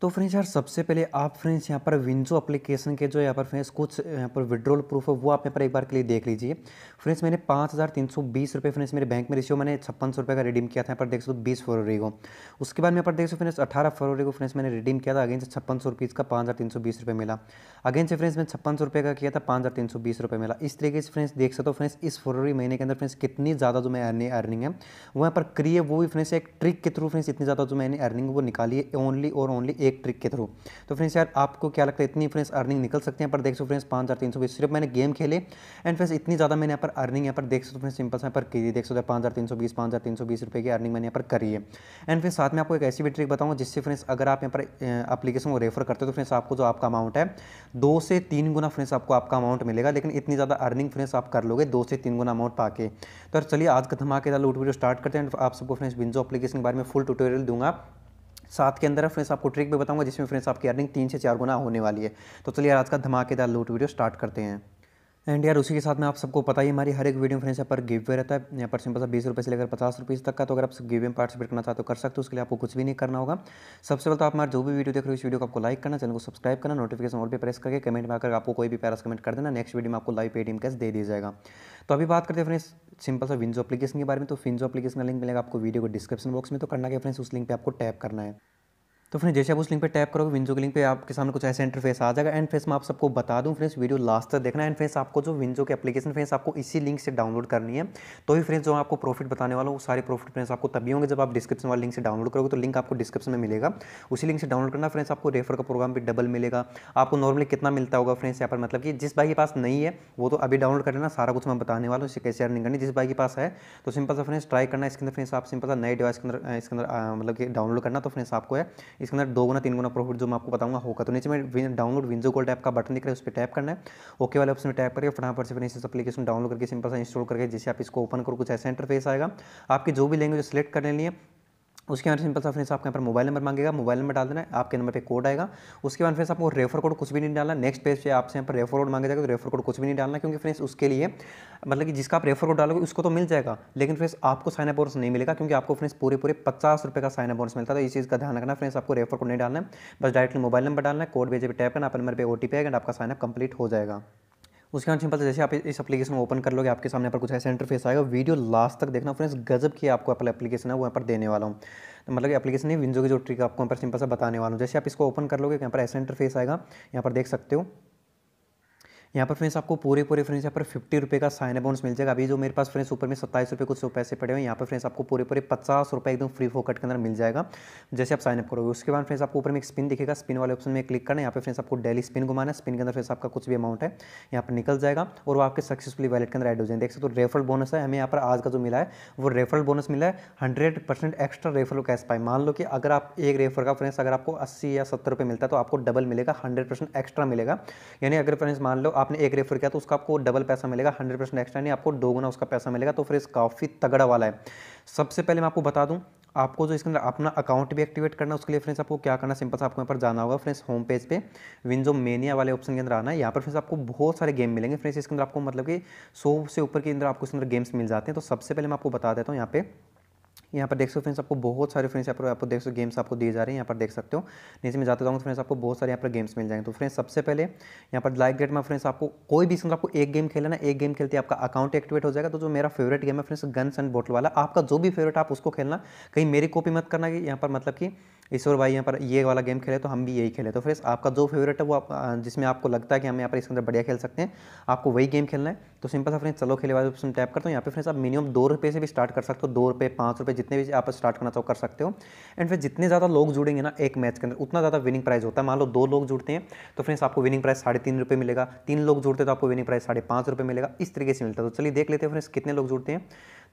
तो फ्रेंड्स यार सबसे पहले आप फ्रेंड्स यहाँ पर विंजो एप्लीकेशन के जो यहाँ पर फ्रेंड्स कुछ यहाँ पर विड्रॉल प्रूफ है वो आप यहाँ पर एक बार के लिए देख लीजिए फ्रेंड्स मैंने पाँच हज़ार तीन सौ बीस रुपये फ्रेंड्स मेरे बैंक में रिसीव मैंने छप्पन सौ रुपये का रिडीम किया था यहाँ पर देख सो बीस फरवरी को उसके बाद मैं यहाँ पर देख सो फ्रेंड्स अठारह फरवरी को फ्रेंड्स मैंने रिडीम किया था अगेन से छप्पन सौ रुपीज़ का पाँच हज़ार तीन सौ बीस रुपये मिला अगेन से फ्रेंड्स मैंने छप्पन सौ रुपये का किया था पाँच हज़ार तीन सौ बीस रुपये मिला इस तरीके से फ्रेंड्स देख सकते हो फ्रेंड्स इस फरवरी महीने के अंदर फ्रेंड्स कितनी ज़्यादा जो मैं अर्निंग है वो यहाँ पर क्रिए वो भी फ्रेंड्स एक ट्रिक के थ्रू फ्रेंड्स इतनी ज़्यादा जो मैंने अर्निंग वो निकाली है ओनली और ओनली एक ट्रिक के थ्रू तो फ्रेंड्स यार आपको क्या लगता है इतनी फ्रेंड्स अर्निंग निकल सकते हैं पर देख सो फ्रेंड्स पाँच हज़ार तीन सौ बीस सिर्फ मैंने गेम खेले एंड फ्रेंड्स इतनी ज़्यादा मैंने यहाँ पर अर्निंग यहाँ पर देख सकते फ्रेंड्स सिंपल यहाँ पर की देख सकते पाँच हज़ार तीन सौ बीस पाँच हज़ार तीन सौ बीस रुपये की अर्निंग मैंने यहाँ पर करी है एंड फिर साथ में आपको एक ऐसी भी ट्रिक बताऊँगा जिससे फ्रेंड्स अगर आप यहाँ पर अपलीकेशन को रेफर करते हो तो फ्रेंड्स आपको जो आपका अमाउंट है दो से तीन गुना फ्रेंड्स आपको आपका अमाउंट मिलेगा लेकिन इतनी ज़्यादा अर्निंग फ्रेंड्स आप कर लोगे दो से तीन गुना अमाउंट पाके तो चलिए आज का धमाके लूट वीडियो स्टार्ट करते हैं आप सबको फ्रेंड्स विंजो अपलीकेशन के बारे में फुल ट्यूटोरियल दूंगा साथ के अंदर फ्रेंड्स आपको ट्रिक भी बताऊंगा जिसमें फ्रेंड्स आपकी अर्निंग तीन से चार गुना होने वाली है तो चलिए आज का धमाकेदार लूट वीडियो स्टार्ट करते हैं एंड यार उसी के साथ में आप सबको पता ही हमारी हर एक वीडियो फ्रेंड्स यहाँ पर गिव वे रहता है यहाँ पर सिंपल सा बीस रुपये से लेकर पचास रुपये तक का तो अगर आप सब गिव में पार्टिसिपेट करना चाहते हो कर सकते हो उसके लिए आपको कुछ भी नहीं करना होगा सबसे पहले तो आप हमारे जो भी वीडियो देख रहे हो इस वीडियो को आपको लाइक करना चैनल को सब्सक्राइब करना नोटिफिकेशन और भी प्रेस करके कमेंट में आकर आपको कोई भी पैरस कमेंट कर देना नेक्स्ट वीडियो में आपको लाइव पेटीएम कैस दे दिया जाएगा तो अभी बात करते हैं फ्रेंड्स सिंपल सा विंजो अपलीकेशन के बारे में तो विंजो अपलीकेशन का लिंक मिलेगा आपको वीडियो को डिस्क्रिप्शन बॉक्स में तो करना क्या फ्रेंड्स उस लिंक पर आपको टैप करना है तो फ्रेंड जैसे आप उस लिंक पे टैप करोगे विंजो के लिंक पे आपके सामने कुछ ऐसे इंटरफेस आ जाएगा एंड फेस मैं आप सबको बता दूं फ्रेंड्स वीडियो लास्ट तक देखना एंड फेस आपको जो विंजो के एप्लीकेशन फ्रेंड्स आपको इसी लिंक से डाउनलोड करनी है तो ही फ्रेंड्स जो आपको प्रॉफिट बताने वाला हूँ सारे प्रॉफिट फ्रेंड्स आपको तभी होंगे जब आप डिस्क्रिप्शन वाले लिंक से डाउनलोड करोगे तो लिंक आपको डिस्क्रिप्शन में मिलेगा उसी लिंक से डाउनलोड करना फ्रेंड्स आपको रेफर का प्रोग्राम भी डबल मिलेगा आपको नॉर्मली कितना मिलता होगा फ्रेंड्स यहाँ पर मतलब कि जिस भाई के पास नहीं है वो तो अभी डाउनलोड कर लेना सारा कुछ मैं बताने वाला हूँ कैसे अर्निंग करनी जिस भाई के पास है तो सिंपल सा फ्रेंड्स ट्राई करना इसके अंदर फ्रेंड्स आप सिंपल सा नए डिवाइस के अंदर इसके अंदर मतलब कि डाउनलोड करना तो फ्रेंड्स आपको है इसके अंदर दो गुना तीन गुना प्रॉफिट जो मैं आपको बताऊंगा होगा तो नीचे में डाउनलोड विंजो गोल्ड ऐप का बटन दिख रहा है उस पर टैप करना है ओके वाले ऑप्शन में टैप करके फटाफट से फिर अपलीकेशन डाउनलोड करके सिंपल सा इंस्टॉल करके जैसे आप इसको ओपन करो कुछ ऐसा इंटरफेस आएगा आपकी जो भी लैंग्वेज सेलेक्ट करने लिए उसके बाद सिंपल सा फ्रेंड्स आपके यहाँ पर मोबाइल नंबर मांगेगा मोबाइल नंबर डाल देना है आपके नंबर पे कोड आएगा उसके बाद फ्रेंड्स आपको रेफर कोड कुछ भी नहीं डालना नेक्स्ट पेज पे आपसे यहाँ पर रेफर कोड मांगा जाएगा तो रेफर कोड कुछ भी नहीं डालना क्योंकि फ्रेंड्स उसके लिए मतलब कि जिसका आप रेफर कोड डालोगे उसको तो मिल जाएगा लेकिन फ्रेंड्स आपको साइन अप नहीं मिलेगा क्योंकि आपको फ्रेंड्स पूरे पूरे पचास रुपये का साइन अप मिलता है तो इस चीज़ का ध्यान रखना फ्रेंड्स आपको रेफर कोड नहीं डालना है बस डायरेक्टली मोबाइल नंबर डालना है कोड भेजे पे टैप करना आप नंबर पर ओ टी पी आएगा आपका साइनअप कंप्लीट हो जाएगा उसके बाद सिंपल जैसे आप इस एप्लीकेशन को ओपन कर लोगे आपके सामने पर कुछ ऐसा इंटरफेस आएगा वीडियो लास्ट तक देखना फ्रेंड्स गजब की आपको अपना एप्लीकेशन है वो यहाँ पर देने वाला हूँ तो मतलब एप्लीकेशन है विंजो की जो ट्रिक आपको यहाँ पर सिंपल से बताने वाला हूँ जैसे आप इसको ओपन कर लोगे यहाँ पर ऐसा इंटरफेस आएगा यहाँ पर देख सकते हो यहाँ पर फ्रेंड्स आपको पूरे पूरे फ्रेंड्स यहाँ पर फिफ्टी रुपये का साइन अबाउंस मिल जाएगा अभी जो मेरे पास फ्रेंड्स ऊपर में सत्ताईस रुपये कुछ पैसे पड़े हुए यहाँ पर फ्रेंड्स आपको पूरे पूरे पचास रुपये एकदम फ्री फोकट के अंदर मिल जाएगा जैसे आप साइनअप करोगे उसके बाद फ्रेंड्स आपको ऊपर में स्पिन दिखेगा स्पिन वाले ऑप्शन में क्लिक करना यहाँ पर फ्रेंड्स आपको डेली स्पिन घुमाना स्पिन के अंदर फ्रेंड्स आपका कुछ भी अमाउंट है यहाँ पर निकल जाएगा और वो आपके सक्सेसफुली वैलेट के अंदर एड हो जाएंगे देख सकते हो रेफरल बोनस है हमें यहाँ पर आज का जो मिला है वो रेफरल बोनस मिला है hundred percent extra referral cash पाए मान लो कि अगर आप एक रेफर का फ्रेंड्स अगर आपको अस्सी या सत्तर रुपये मिलता है तो आपको डबल मिलेगा हंड्रेड परसेंट एक्स्ट्रा मिलेगा यानी अगर फ्रेंड्स मान लो आपने एक रेफर किया तो उसका आपको डबल पैसा मिलेगा हंड्रेड परसेंट एक्स्ट्रा नहीं आपको दोगुना उसका पैसा मिलेगा तो फिर इस काफ़ी तगड़ा वाला है सबसे पहले मैं आपको बता दूं आपको जो इसके अंदर अपना अकाउंट भी एक्टिवेट करना है उसके लिए फ्रेंड्स आपको क्या करना सिंपल सा आपको यहाँ पर जाना होगा फ्रेंड्स होम पेज पे विंजो मेनिया वाले ऑप्शन के अंदर आना है यहाँ पर फ्रेंड्स आपको बहुत सारे गेम मिलेंगे फ्रेंड्स इसके अंदर आपको मतलब कि सौ से ऊपर के अंदर आपको इसके अंदर गेम्स मिल जाते हैं तो सबसे पहले मैं आपको बता देता हूँ यहाँ पे यहाँ पर देख सकते हो फ्रेंड्स आपको बहुत सारे फ्रेंड्स यहाँ पर आपको देख सकते हो गेम्स आपको दिए जा रहे हैं यहाँ पर देख सकते हो नीचे में जाते जाऊँगा फ्रेंड्स तो आपको बहुत सारे यहाँ पर गेम्स मिल जाएंगे तो फ्रेंड्स सबसे पहले यहाँ पर लाइक गेट में फ्रेंड्स आपको कोई भी इसमें आपको एक गेम खेलना एक गेम खेलते आपका अकाउंट एक्टिवेट हो जाएगा तो जो मेरा फेवरेट गेम है फ्रेंड्स गन्स एंड बोटल वाला आपका जो भी फेवरेट आप उसको खेलना कहीं मेरी कॉपी मत करना कि यहाँ पर मतलब कि ईश्वर भाई यहाँ पर ये वाला गेम खेले तो हम भी यही खेले तो फ्रेंड्स आपका जो फेवरेट है वो आप जिसमें आपको लगता है कि हम यहाँ पर इसके अंदर बढ़िया खेल सकते हैं आपको वही गेम खेलना है तो सिंपल सा फ्रेंड्स चलो खेले वाले ऑप्शन टैप करते हो यहाँ पे फ्रेंड्स आप मिनिमम दो रुपये से भी स्टार्ट कर सकते हो दो रुपये पाँच रुपये जितने भी आप स्टार्ट करना चाहो कर सकते हो एंड फिर जितने ज़्यादा लोग जुड़ेंगे ना एक मैच के अंदर उतना ज़्यादा विनिंग प्राइज होता है मान लो दो लोग जुड़ते हैं तो फ्रेंड्स आपको विनिंग प्राइस साढ़े तीन रुपये मिलेगा तीन लोग जुड़ते तो आपको विनिंग प्राइस साढ़े पाँच रुपये मिलेगा इस तरीके से मिलता है तो चलिए देख लेते हैं फ्रेंड्स कितने लोग जुड़ते हैं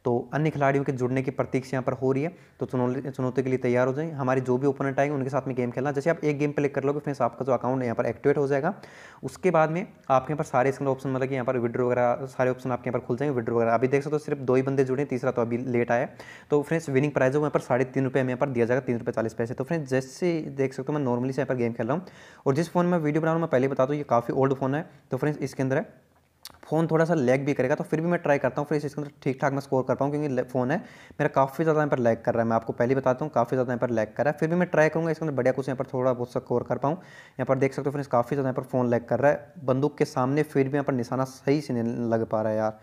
तो अन्य खिलाड़ियों के जुड़ने की प्रतीक्षा यहाँ पर हो रही है तो चुनौती के लिए तैयार हो जाएं हमारे जो भी ओपोनेंट आएंगे उनके साथ में गेम खेलना जैसे आप एक गेम प्ले कर लोगे फिर आपका जो अकाउंट है यहाँ पर एक्टिवेट हो जाएगा उसके बाद में आपके यहाँ पर सारे इसमें ऑप्शन मतलब कि यहाँ पर विड्रो वगैरह सारे ऑप्शन आपके यहाँ पर खुल जाएंगे विड्रो वगैरह अभी देख सकते हो सिर्फ दो ही बंदे जुड़े तीसरा तो अभी लेट आया तो फ्रेंड्स विनिंग प्राइज यहाँ पर साढ़े तीन रुपये में यहाँ पर दिया जाएगा तीन रुपये चालीस पैसे तो फ्रेंड्स जैसे देख सकते हो मैं नॉर्मली से यहाँ पर गेम खेल रहा हूँ और जिस फोन में वीडियो बना रहा हूँ मैं पहले बता दूँ ये काफ़ी ओल्ड फोन है तो फ्रेंड्स इसके अंदर है फ़ोन थोड़ा सा लैग भी करेगा तो फिर भी मैं ट्राई करता हूँ फिर इसके अंदर ठीक ठाक मैं स्कोर कर पाऊँ क्योंकि फ़ोन है मेरा काफ़ी ज़्यादा यहाँ पर लैग कर रहा है मैं आपको पहले बताता हूँ काफ़ी ज़्यादा यहाँ पर लैग कर रहा है फिर भी मैं ट्राई करूँगा इसके अंदर बढ़िया कुछ यहाँ पर थोड़ा बहुत स्कोर कर पाऊँ यहाँ पर देख सकते हो फ्रेंड्स काफ़ी ज़्यादा यहाँ पर फ़ोन लैग कर रहा है बंदूक के सामने फिर भी यहाँ पर निशाना सही से नहीं लग पा रहा है यार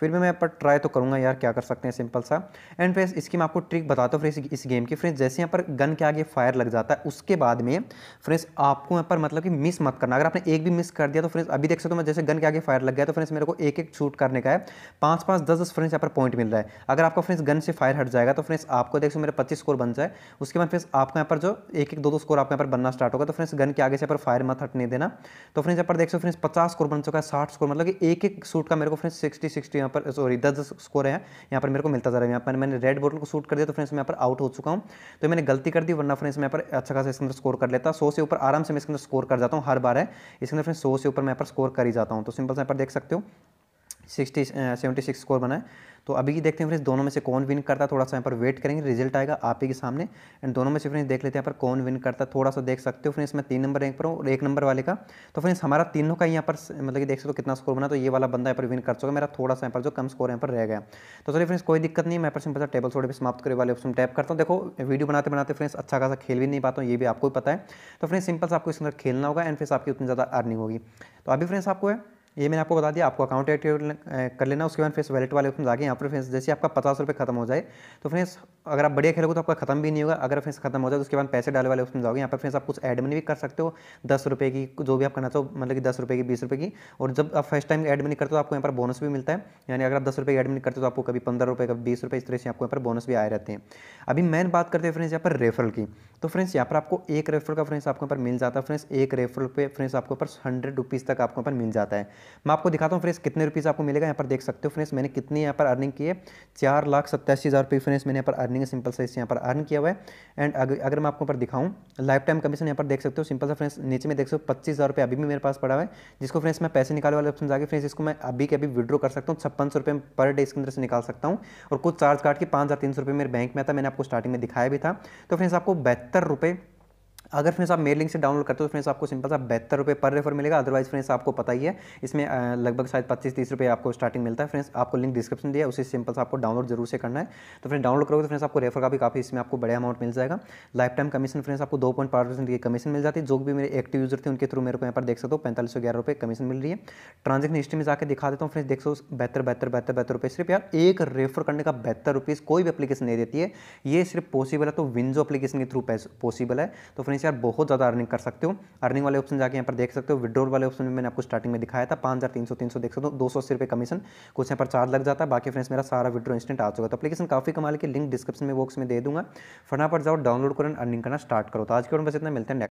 फिर भी मैं यहाँ पर ट्राई तो करूँगा यार क्या कर सकते हैं सिंपल सा एंड फ्रेंड्स इसकी मैं आपको ट्रिक बताता हूँ फ्रेंड्स इस गेम की फ्रेंड्स जैसे यहाँ पर गन के आगे फायर लग जाता है उसके बाद में फ्रेंड्स आपको यहाँ पर मतलब कि मिस मत करना अगर आपने एक भी मिस कर दिया तो फ्रेंड्स अभी देख सकते हो मैं जैसे गन के आगे फायर लग गया तो फ्रेंड्स मेरे को एक एक शूट करने का है पाँच पाँच दस दस फ्रेंड्स यहाँ पर पॉइंट मिल रहा है अगर आपका फ्रेंड्स गन से फायर हट जाएगा तो फ्रेंड्स आपको देख सो मेरे पच्चीस स्कोर बन जाए उसके बाद फ्रेंड्स आपको यहाँ पर जो एक एक दो दो स्कोर आपके यहाँ पर बनना स्टार्ट होगा तो फ्रेंड्स गन के आगे से यहाँ पर फायर मत हटने देना तो फ्रेंड्स यहाँ पर देख सो फ्रेंड्स पचास स्कोर बन चुका है साठ स्कोर मतलब कि एक एक शूट का मेरे को फ्रेंड्स सिक्सटी सिक्सटी यहाँ पर सॉरी दस दस स्कोर है यहाँ पर मेरे को मिलता जा रहा है यहाँ पर मैंने रेड बॉटल को शूट कर दिया तो फ्रेंड्स मैं यहाँ पर आउट हो चुका हूँ तो मैंने गलती कर दी वरना फ्रेंड्स मैं यहाँ पर अच्छा खासा इसके अंदर स्कोर कर लेता सौ से ऊपर आराम से मैं इसके अंदर स्कोर कर जाता हूँ हर बार है इसके अंदर फ्रेंड्स सौ से ऊपर मैं यहाँ पर स्कोर कर ही जाता हूँ तो सिंपल से यहाँ पर देख सकते हो सिक्सटी सेवेंटी सिक्स स्कोर बनाए तो अभी देखते हैं फ्रेंड्स दोनों में से कौन विन करता है थोड़ा सा यहाँ पर वेट करेंगे रिजल्ट आएगा आप ही के सामने एंड दोनों में से फ्रेंड्स देख लेते हैं यहाँ पर कौन विन करता है थोड़ा सा देख सकते हो फ्रेंड्स मैं तीन नंबर रैंक पर हूँ और एक नंबर वाले का तो फ्रेंड्स हमारा तीनों का यहाँ पर मतलब कि देख सकते हो कितना स्कोर बना तो ये वाला बंदा यहाँ पर विन कर चुका मेरा थोड़ा सा यहाँ पर जो कम स्कोर यहाँ पर रह गया तो चलिए फ्रेंड्स कोई दिक्कत नहीं मैं पर सिंपल टेबल थोड़े भी समाप्त करे वाले ऑप्शन टैप करता हूँ देखो वीडियो बनाते बनाते फ्रेंड्स अच्छा खासा खेल भी नहीं पाता हूँ ये भी आपको पता है तो फ्रेंड्स सिंपल से आपको इसके अंदर खेलना होगा एंड फ्रेंड्स आपकी उतनी ज़्यादा अर्निंग होगी तो अभी फ्रेंड्स आपको है ये मैंने आपको बता दिया आपको अकाउंट एक्टिव कर लेना उसके बाद फ्रेंड्स वैलेट वाले उसमें जाके यहाँ पर फ्रेंड्स जैसे आपका पचास रुपये खत्म हो जाए तो फ्रेंड्स अगर आप बढ़िया खेलोगे तो आपका खत्म भी नहीं होगा अगर फिर खत्म हो जाए तो उसके बाद पैसे डाले वाले उसमें जाओगे यहाँ पर फिर आप कुछ एडमिन भी कर सकते हो दस रुपये की जो भी आप करना चाहो मतलब कि दस रुपये की बीस रुपये की और जब आप फर्स्ट टाइम एडमिन करते हो आपको यहाँ पर बोनस भी मिलता है यानी अगर आप दस रुपये एडमिन करते हो तो आपको कभी पंद्रह रुपये कभी बीस रुपये इस तरह से आपको यहाँ पर बोनस भी आए रहते हैं अभी मेन बात करते हैं फ्रेंड्स यहाँ पर रेफरल की तो फ्रेंड्स यहाँ पर आपको एक रेफरल का फ्रेंड्स आपको यहाँ पर मिल जाता है फ्रेंड्स एक रेफरल पे फ्रेंड्स आपको पर हंड्रेड रुपीज़ तक आपको यहाँ पर मिल जाता है मैं आपको दिखाता हूँ फ्रेंड्स कितने रुपीज़ आपको मिलेगा यहाँ पर देख सकते हो फ्रेंड्स मैंने कितनी यहाँ पर अर्निंग की है चार लाख सत्तासी हज़ार रुपये फ्रेंड्स मैंने यहाँ पर अर्निंग सिंपल सा इससे यहाँ पर अर्न किया हुआ है एंड अगर मैं आपको ऊपर दिखाऊँ लाइफ टाइम कमीशन यहाँ पर देख सकते हो सिंपल सा फ्रेंड्स नीचे में देख सकते हो पच्चीस हज़ार अभी भी मेरे पास पड़ा हुआ है जिसको फ्रेंड्स मैं पैसे निकाले वाले ऑप्शन आगे फ्रेंड्स इसको मैं अभी के अभी विड्रो कर सकता हूँ छप्पन सौ पर डे इसके अंदर से निकाल सकता हूँ और कुछ चार्ज काट के पाँच हज़ार तीन सौ मेरे बैंक में आता मैंने आपको स्टार्टिंग में दिखाया भी था तो फ्रेंड्स आपको बहत्तर रुपये अगर फ्रेंड्स आप मेल लिंक से डाउनलोड करते हो तो फ्रेंड्स आपको सिंपल सा बहत्तर रुपये पर रेफर मिलेगा अदरवाइज फ्रेंड्स आपको पता ही है इसमें लगभग शायद पच्चीस तीस रुपये आपको स्टार्टिंग मिलता है फ्रेंड्स आपको लिंक डिस्क्रिप्शन दिया उसे सिंपल सा आपको डाउनलोड जरूर से करना है तो फ्रेंड्स डाउनलोड करोगे तो फ्रेंड्स आपको रेफर का भी काफ़ी इसमें आपको बड़े अमाउंट मिल जाएगा लाइफ टाइम कमीशन फ्रेंड्स आपको दो पॉइंट परसेंट की कमीशन मिल जाती है जो भी मेरे एक्टिव यूजर थे उनके थ्रू मेरे को यहाँ पर देख सकते हो पैंतालीस सौ ग्यारह रुपये कमीशन मिल रही है ट्रांजेक्शन हिस्ट्री में जाकर दिखा देता हूँ फ्रेंड्स देख सो बेहतर बेहतर बेहतर बेहतर रुपये सिर्फ यार एक रेफर करने का बेहतर रुपीज़ कोई भी अपलीकेशन नहीं देती है ये सिर्फ पॉसिबल है तो विंजो अपलीकेशन के थ्रू पॉसिबल है तो फ्रेंड्स से यार बहुत ज़्यादा अर्निंग कर सकते हो अर्निंग वाले ऑप्शन जाकर यहाँ पर देख सकते हो विड्रोल वाले ऑप्शन में मैंने आपको स्टार्टिंग में दिखाया था पाँच हज़ार तीन सौ तीन सौ देख सकते हो दो सौ रुपये कमीशन कुछ यहाँ पर चार्ज लग जाता है बाकी फ्रेंड्स मेरा सारा विड्रो इंस्टेंट आ चुका तो अपलीकेशन काफ़ी कमाल के लिंक डिस्क्रिप्शन में बॉक्स में दे दूँगा फटाफट जाओ डाउनलोड करें अर्निंग करना स्टार्ट करो तो आज के और बस इतना मिलते हैं